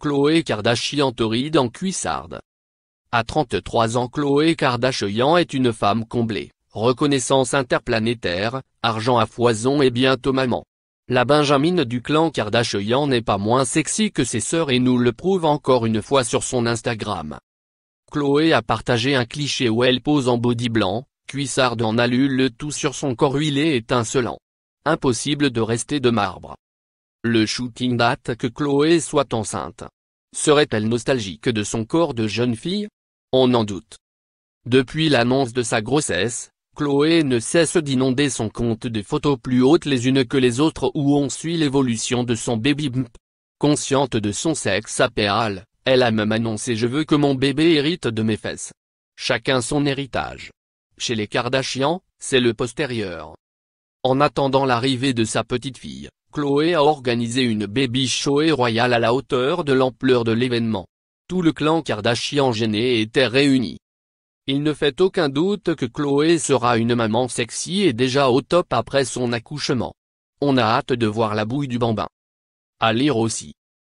Chloé Kardashian torride en cuissarde. À 33 ans Chloé Kardashian est une femme comblée, reconnaissance interplanétaire, argent à foison et bientôt maman. La Benjamine du clan Kardashian n'est pas moins sexy que ses sœurs et nous le prouve encore une fois sur son Instagram. Chloé a partagé un cliché où elle pose en body blanc, cuissarde en alu le tout sur son corps huilé étincelant. Impossible de rester de marbre. Le shooting date que Chloé soit enceinte. Serait-elle nostalgique de son corps de jeune fille On en doute. Depuis l'annonce de sa grossesse, Chloé ne cesse d'inonder son compte de photos plus hautes les unes que les autres où on suit l'évolution de son baby bump. Consciente de son sexe apéal, elle a même annoncé je veux que mon bébé hérite de mes fesses. Chacun son héritage. Chez les Kardashians, c'est le postérieur. En attendant l'arrivée de sa petite-fille, Chloé a organisé une baby show et royale à la hauteur de l'ampleur de l'événement. Tout le clan Kardashian gêné était réuni. Il ne fait aucun doute que Chloé sera une maman sexy et déjà au top après son accouchement. On a hâte de voir la bouille du bambin. À lire aussi.